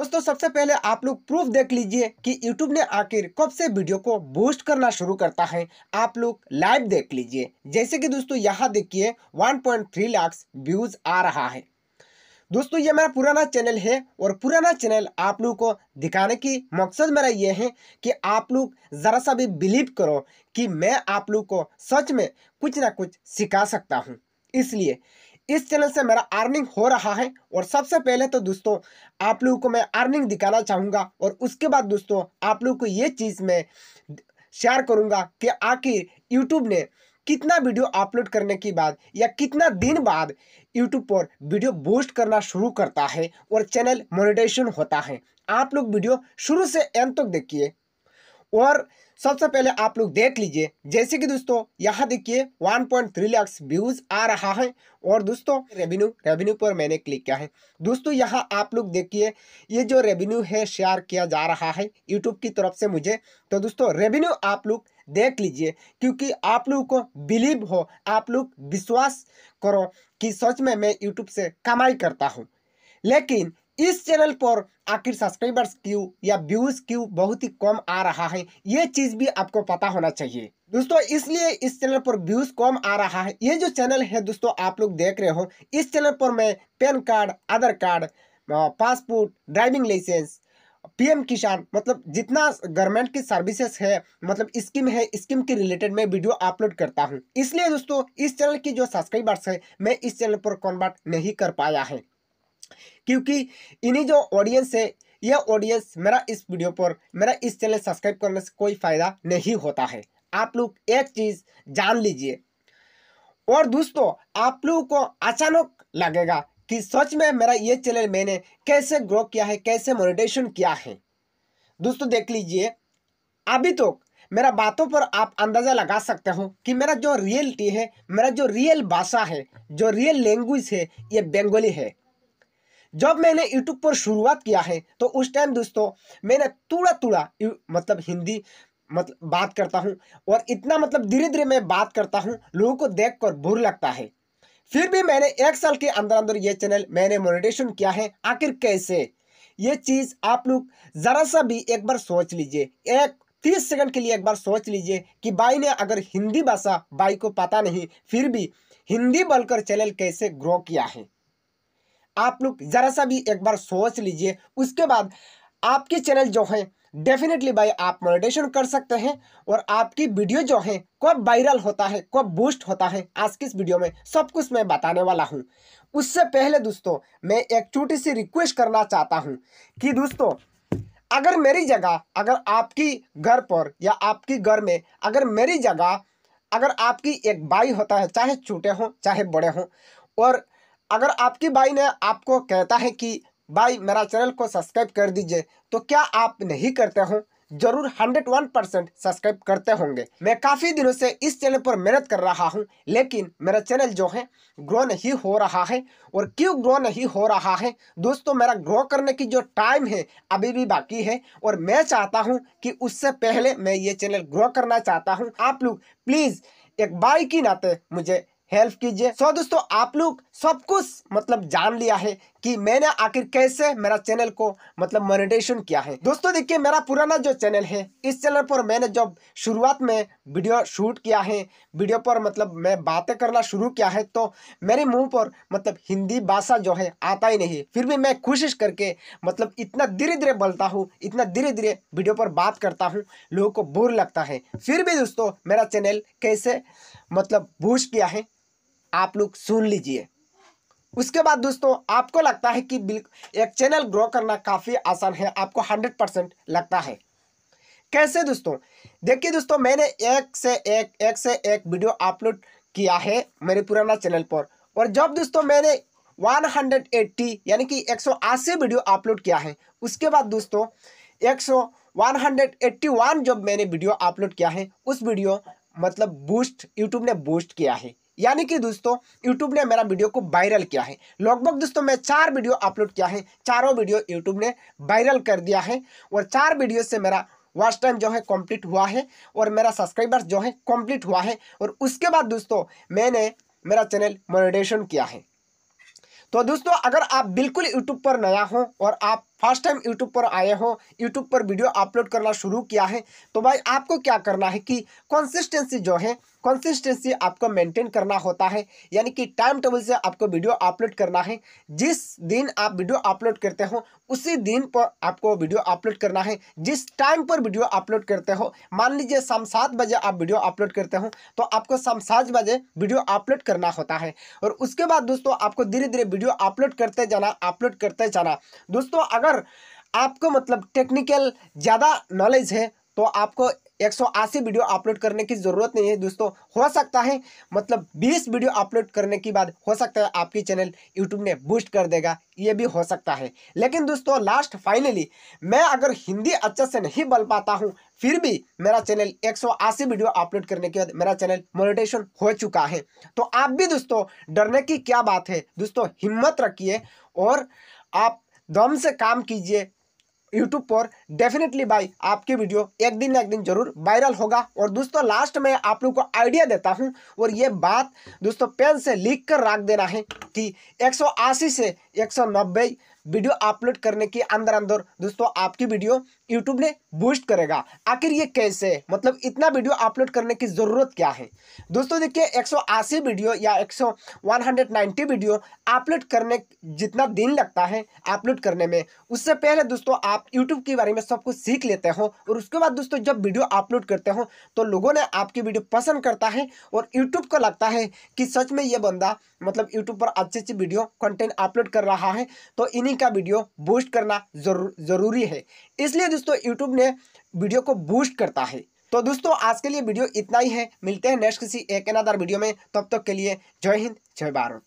दोस्तों सबसे पहले आप लोग प्रूफ देख लीजिए कि YouTube ने आखिर कब से वीडियो को बूस्ट करना शुरू करता है आप लोग लाइव देख लीजिए जैसे कि दोस्तों यहाँ देखिए 1.3 लाख व्यूज आ रहा है दोस्तों ये मेरा पुराना चैनल है और पुराना चैनल आप लोग को दिखाने की मकसद मेरा ये है कि आप लोग ज़रा सा भी बिलीव करो कि मैं आप लोग को सच में कुछ ना कुछ सिखा सकता हूँ इसलिए इस चैनल से मेरा अर्निंग हो रहा है और सबसे पहले तो दोस्तों आप लोगों को मैं अर्निंग दिखाना चाहूँगा और उसके बाद दोस्तों आप लोगों को ये चीज़ मैं शेयर करूँगा कि आखिर यूट्यूब ने कितना वीडियो अपलोड करने के बाद या कितना दिन बाद यूट्यूब पर वीडियो बूस्ट करना शुरू करता है और चैनल मोनेटाइजेशन होता है आप लोग वीडियो शुरू से एंड तक देखिए और सबसे पहले आप लोग देख लीजिए जैसे कि दोस्तों यहाँ देखिए 1.3 लाख व्यूज आ रहा है और दोस्तों रेवेन्यू रेवेन्यू पर मैंने क्लिक किया है दोस्तों यहाँ आप लोग देखिए ये जो रेवेन्यू है शेयर किया जा रहा है यूट्यूब की तरफ से मुझे तो दोस्तों रेवेन्यू आप लोग देख लीजिए क्योंकि आप लोग को बिलीव हो आप लोग विश्वास करो कि सच में मैं यूट्यूब से कमाई करता हूँ लेकिन इस चैनल पर आखिर सब्सक्राइबर्स क्यों या व्यूज क्यों बहुत ही कम आ रहा है ये चीज भी आपको पता होना चाहिए दोस्तों इसलिए इस चैनल पर व्यूज कम आ रहा है ये जो चैनल है दोस्तों आप लोग देख रहे हो इस चैनल पर मैं PAN card Aadhaar card passport driving licence PM Kisan मतलब जितना गवर्नमेंट की सर्विसेज है मतलब स्कीम है स्कीम के रिलेटेड मैं वीडियो अपलोड करता हूँ इसलिए दोस्तों इस चैनल की जो सब्सक्राइबर्स है मैं इस चैनल पर कॉन्वर्ट नहीं कर पाया है क्योंकि इन्हीं जो ऑडियंस है यह ऑडियंस मेरा इस वीडियो पर मेरा इस चैनल सब्सक्राइब करने से कोई फ़ायदा नहीं होता है आप लोग एक चीज़ जान लीजिए और दोस्तों आप लोगों को अचानक लगेगा कि सच में मेरा ये चैनल मैंने कैसे ग्रो किया है कैसे मोनिटेशन किया है दोस्तों देख लीजिए अभी तो मेरा बातों पर आप अंदाज़ा लगा सकते हो कि मेरा जो रियलिटी है मेरा जो रियल भाषा है जो रियल लैंग्वेज है ये बंगाली है जब मैंने यूट्यूब पर शुरुआत किया है तो उस टाइम दोस्तों मैंने थोड़ा थोड़ा मतलब हिंदी मतलब बात करता हूँ और इतना मतलब धीरे धीरे मैं बात करता हूँ लोगों को देख कर बुर लगता है फिर भी मैंने एक साल के अंदर अंदर ये चैनल मैंने मोनिटेशन किया है आखिर कैसे ये चीज़ आप लोग ज़रा सा भी एक बार सोच लीजिए एक तीस सेकंड के लिए एक बार सोच लीजिए कि बाई ने अगर हिंदी भाषा बाई को पता नहीं फिर भी हिंदी बोलकर चैनल कैसे ग्रो किया है आप लोग ज़रा सा भी एक बार सोच लीजिए उसके बाद आपके चैनल जो है डेफिनेटली भाई आप मोनिटेशन कर सकते हैं और आपकी वीडियो जो है कब वायरल होता है कब बूस्ट होता है आज की इस वीडियो में सब कुछ मैं बताने वाला हूँ उससे पहले दोस्तों मैं एक छोटी सी रिक्वेस्ट करना चाहता हूँ कि दोस्तों अगर मेरी जगह अगर आपकी घर पर या आपकी घर में अगर मेरी जगह अगर आपकी एक बाई होता है चाहे छोटे हों चाहे बड़े हों और अगर आपकी भाई ने आपको कहता है कि भाई मेरा चैनल को सब्सक्राइब कर दीजिए तो क्या आप नहीं करते हो जरूर 101 परसेंट सब्सक्राइब करते होंगे मैं काफ़ी दिनों से इस चैनल पर मेहनत कर रहा हूं लेकिन मेरा चैनल जो है ग्रो नहीं हो रहा है और क्यों ग्रो नहीं हो रहा है दोस्तों मेरा ग्रो करने की जो टाइम है अभी भी बाकी है और मैं चाहता हूं कि उससे पहले मैं ये चैनल ग्रो करना चाहता हूं आप लोग प्लीज़ एक बाई की नाते मुझे हेल्प कीजिए सो दोस्तों आप लोग सब कुछ मतलब जान लिया है कि मैंने आखिर कैसे मेरा चैनल को मतलब मोनिटेशन किया है दोस्तों देखिए मेरा पुराना जो चैनल है इस चैनल पर मैंने जब शुरुआत में वीडियो शूट किया है वीडियो पर मतलब मैं बातें करना शुरू किया है तो मेरे मुंह पर मतलब हिंदी भाषा जो है आता ही नहीं फिर भी मैं कोशिश करके मतलब इतना धीरे धीरे बोलता हूँ इतना धीरे धीरे वीडियो पर बात करता हूँ लोगों को बोर लगता है फिर भी दोस्तों मेरा चैनल कैसे मतलब बूझ किया है आप लोग सुन लीजिए उसके बाद दोस्तों आपको लगता है कि एक चैनल ग्रो करना काफ़ी आसान है आपको हंड्रेड परसेंट लगता है कैसे दोस्तों देखिए दोस्तों मैंने एक से एक एक से एक वीडियो अपलोड किया है मेरे पुराना चैनल पर और जब दोस्तों मैंने 180 यानी कि 180 वीडियो अपलोड किया है उसके बाद दोस्तों एक सौ जब मैंने वीडियो अपलोड किया है उस वीडियो मतलब बूस्ट यूट्यूब ने बूस्ट किया है यानी कि दोस्तों यूट्यूब ने मेरा वीडियो को वायरल किया है लगभग दोस्तों मैं चार वीडियो अपलोड किया है चारों वीडियो यूट्यूब ने वायरल कर दिया है और चार वीडियो से मेरा वॉच टाइम जो है कंप्लीट हुआ है और मेरा सब्सक्राइबर्स जो है कंप्लीट हुआ है और उसके बाद दोस्तों मैंने मेरा चैनल मोनिटेशन किया है तो दोस्तों अगर आप बिल्कुल यूट्यूब पर नया हो और आप फर्स्ट टाइम यूट्यूब पर आए हो यूट्यूब पर वीडियो अपलोड करना शुरू किया है तो भाई आपको क्या करना है कि कंसिस्टेंसी जो है कंसिस्टेंसी आपको मेंटेन करना होता है यानी कि टाइम टेबल से आपको वीडियो अपलोड करना है जिस दिन आप वीडियो अपलोड करते हो उसी दिन पर आपको वीडियो अपलोड करना है जिस टाइम पर वीडियो अपलोड करते हो मान लीजिए शाम सात बजे आप वीडियो अपलोड करते हो तो आपको शाम सात बजे वीडियो अपलोड करना होता है और उसके बाद दोस्तों आपको धीरे धीरे वीडियो अपलोड करते जाना अपलोड करते जाना दोस्तों अगर अगर आपको मतलब टेक्निकल ज़्यादा नॉलेज है तो आपको 180 वीडियो अपलोड करने की ज़रूरत नहीं है दोस्तों हो सकता है मतलब 20 वीडियो अपलोड करने के बाद हो सकता है आपकी चैनल यूट्यूब ने बूस्ट कर देगा ये भी हो सकता है लेकिन दोस्तों लास्ट फाइनली मैं अगर हिंदी अच्छे से नहीं बोल पाता हूँ फिर भी मेरा चैनल 180 वीडियो अपलोड करने के बाद मेरा चैनल मोनिटेशन हो चुका है तो आप भी दोस्तों डरने की क्या बात है दोस्तों हिम्मत रखिए और आप दम से काम कीजिए यूट्यूब पर डेफिनेटली भाई आपकी वीडियो एक दिन ना एक दिन जरूर वायरल होगा और दोस्तों लास्ट में आप लोग को आइडिया देता हूं और ये बात दोस्तों पेन से लिख कर रख देना है कि 180 से 190 वीडियो अपलोड करने के अंदर अंदर दोस्तों आपकी वीडियो यूट्यूब ने बूस्ट करेगा आखिर ये कैसे मतलब इतना वीडियो अपलोड करने की ज़रूरत क्या है दोस्तों देखिए 180 वीडियो या 100 190 वीडियो अपलोड करने जितना दिन लगता है अपलोड करने में उससे पहले दोस्तों आप यूट्यूब के बारे में सब कुछ सीख लेते हो और उसके बाद दोस्तों जब वीडियो अपलोड करते हो तो लोगों ने आपकी वीडियो पसंद करता है और यूट्यूब को लगता है कि सच में ये बंदा मतलब यूट्यूब पर अच्छी अच्छी वीडियो कंटेंट अपलोड कर रहा है तो इन्हीं का वीडियो बूस्ट करना जरूर ज़रूरी है इसलिए दोस्तों यूट्यूब ने वीडियो को बूस्ट करता है तो दोस्तों आज के लिए वीडियो इतना ही है मिलते हैं नेक्स्ट किसी एक अनदर वीडियो में तब तक के लिए जय हिंद जय भारत